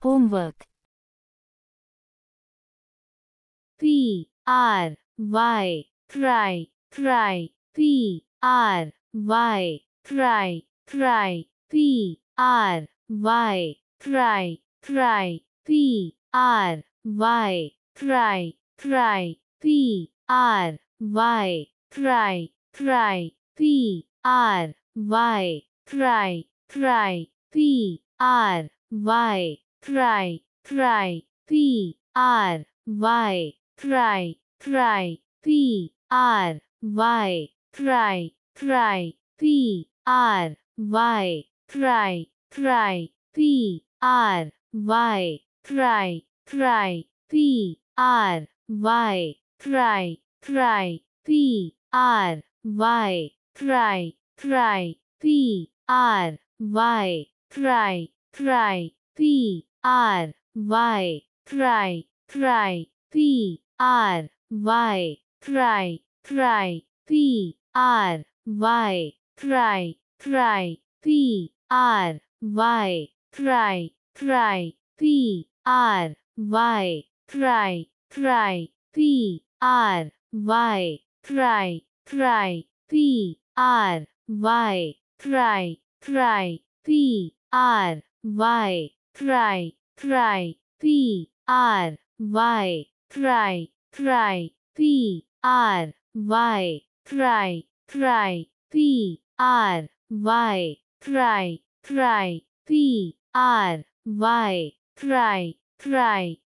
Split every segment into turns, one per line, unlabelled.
homework. P R Y try, try. P R Y try, try. P R Y try, try. P R Y try, try. P R Y try, try. P R Y try, try. P R Y Try, try, pry Try, try, pry Try, try, pry Try, try, pry Try, try, pry Try, try, pry Try, try, pry Try, try, p r y, cry, cry, p r y, cry, cry, p r y, cry, cry, p r y, cry, cry, p r y, cry, cry, p r y, cry, cry, p r y, cry, cry, p R Y cry cry P R Y cry cry P R Y cry cry P R Y cry cry P R Y cry cry P R Y cry cry P R Y cry cry P R Y Try, try, pry cry cry pry cry cry pry cry cry pry cry cry pry cry cry pry cry cry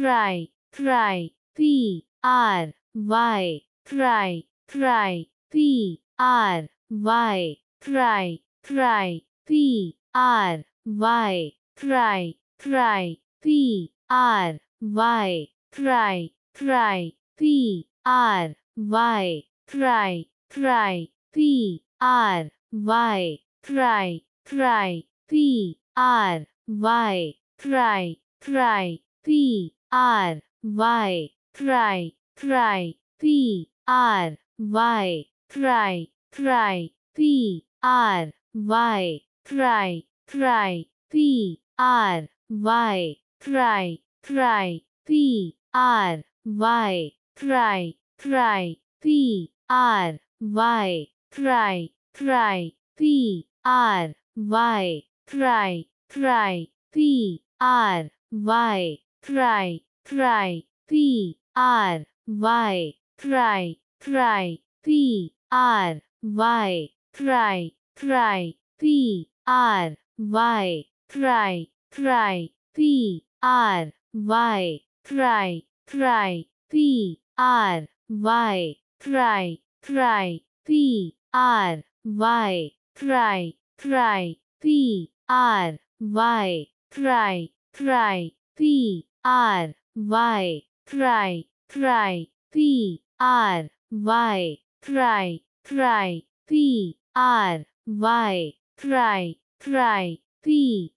pry cry cry, P, R, Y, cry, cry, P, R, Y, cry, cry, P, R, Y, cry, cry, P, R, Y, cry, cry, P, R, Y, cry, cry, P, R, Y, cry, cry, P, R, Y, cry, cry, P, R Y cry cry P R Y cry cry P R Y cry cry P R Y cry cry P R Y cry cry P R Y cry cry P R Y cry cry P R Y cry, cry, P R Y, cry, cry, P R Y, cry, cry, P R Y, cry, cry, P R Y, cry, cry, P R Y, cry, cry, P R Y, cry, cry, P R Y, cry, cry, P R Y cry cry P R Y cry cry P R Y cry cry P R Y cry cry P R Y cry cry P R Y cry cry P R Y cry cry P R Y try try pry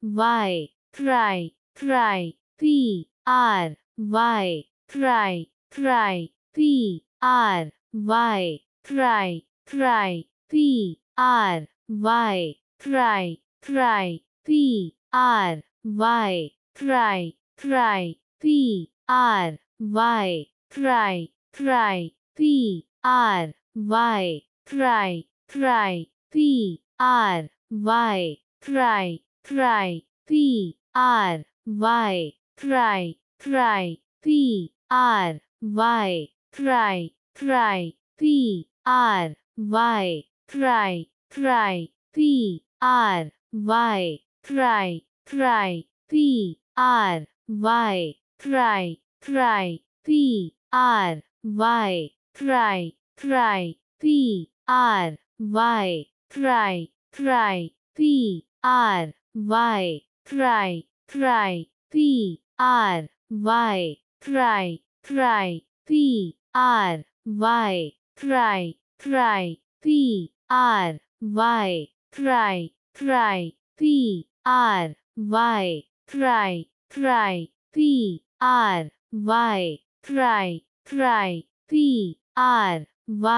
try try pry try try pry try try pry try try pry try try pry try try pry try try, P R Y, cry, cry, P R Y, cry, cry, P R Y, cry, cry, P R Y, cry, cry, P R Y, cry, cry, P R Y, cry, cry, P R Y, cry, cry, P R Y cry cry P R Y cry cry P R Y cry cry P R Y cry cry P R Y cry cry P R Y cry cry P R Y cry cry P R Y Try, try, pry Try, try, pry Try, try, pry Try, try, pry Try, try, pry Try, try, pry Try, try, pry Try, try, p r y, cry, cry, p r y, cry, cry, p r y, cry, cry, p r y, cry, cry, p r y,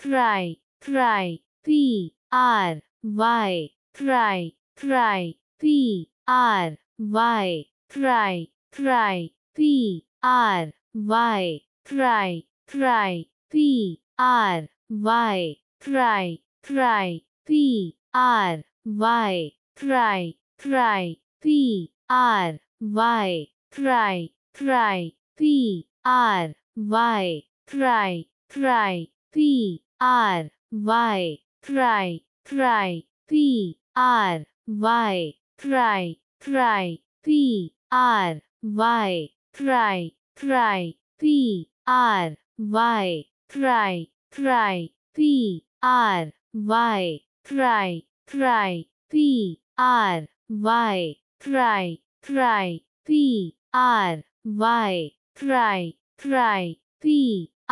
cry, cry, p r y, cry, cry, p r y, cry, cry, p R Y cry cry P R Y cry cry P R Y cry cry P R Y cry cry P R Y cry cry P R Y cry cry P R Y cry cry P R Y cry cry, P R Y, cry, cry, P R Y, cry, cry, P R Y, cry, cry, P R Y, cry, cry, P R Y, cry, cry, P R Y, cry, cry, P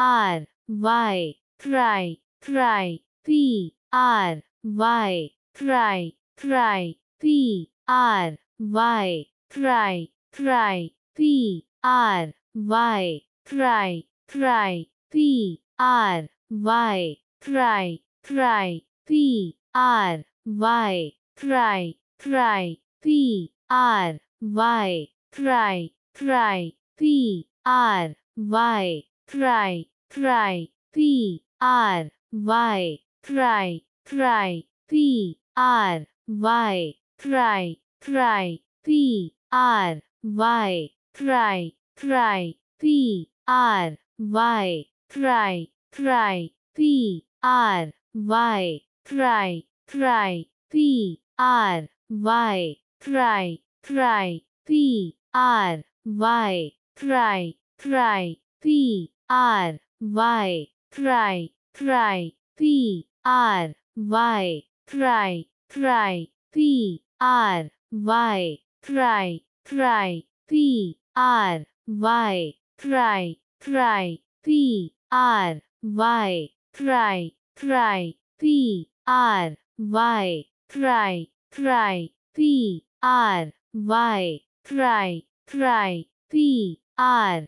R Y, cry, cry, P R Y, cry, cry, P, R, Y, cry, cry, P, R, Y, cry, cry, P, R, Y, cry, cry, P, R, Y, cry, cry, P, R, Y, cry, cry, P, R, Y, cry, cry, P, R, Y, cry, try, P R Y, try, try, P R Y, try, try, P R Y, try, try, P R Y, try, try, P R Y, try, try, P R Y, try, try, P R Y, try, try, P R Y, cry, cry, P, R, Y, cry, cry, P, R, Y, cry, cry, P, R, Y, cry, cry, P, R, Y, cry, cry, P, R, Y, cry, cry, P, R,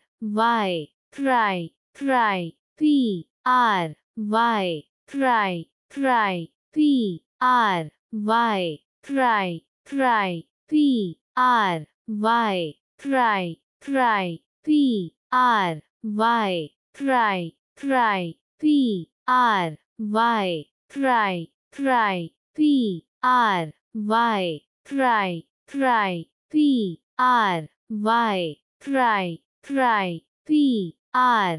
Y, cry, cry, P, R, Y, cry, try, P R Y, try, try, P R Y, try, try, P R Y, try, try, P R Y, try, try, P R Y, try, try, P R Y, try, try, P R Y, try, try, pry,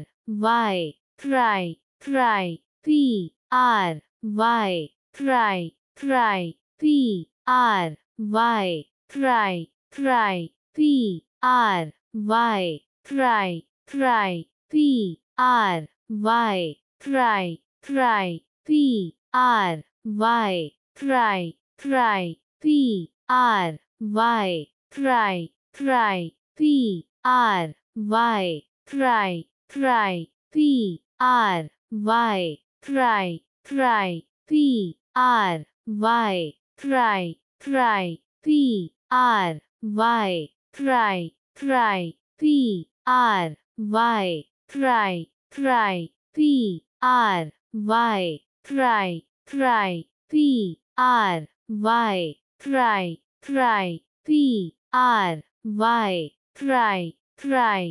try, try, P R Y, cry, cry, P, R, Y, cry, cry, P, R, Y, cry, cry, P, R, Y, cry, cry, P, R, Y, cry, cry, P, R, Y, cry, cry, P, R, Y, cry, cry, P, R, Y, cry, cry, P R Y, cry, cry, P R Y, cry, cry, P R Y, cry, cry, P R Y, cry, cry, P R Y, cry, cry, P R Y, cry, cry,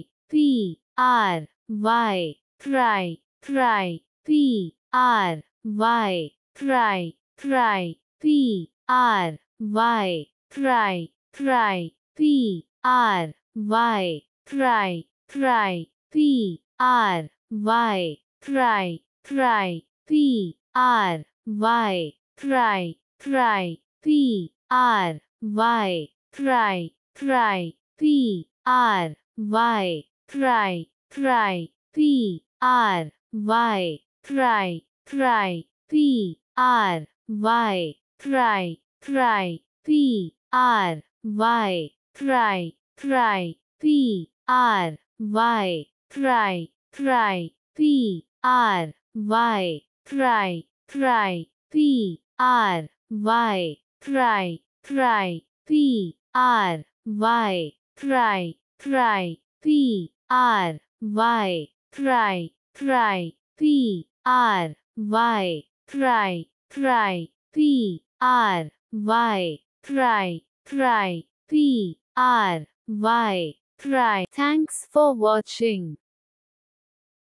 P R Y, cry, cry, P R Y, cry, cry, P, R, Y, cry, cry, P, R, Y, cry, cry, P, R, Y, cry, cry, P, R, Y, cry, cry, P, R, Y, cry, cry, P, R, Y, cry, cry, P, R, Y, cry, cry, P R Y, cry, cry, P R Y, cry, cry, P R Y, cry, cry, P R Y, cry, cry, P R Y, cry, cry, P R Y, cry, cry, P R Y, cry, cry, P R Y, cry, cry, P, R, Y, cry, cry, P, R, Y, cry. Thanks for watching.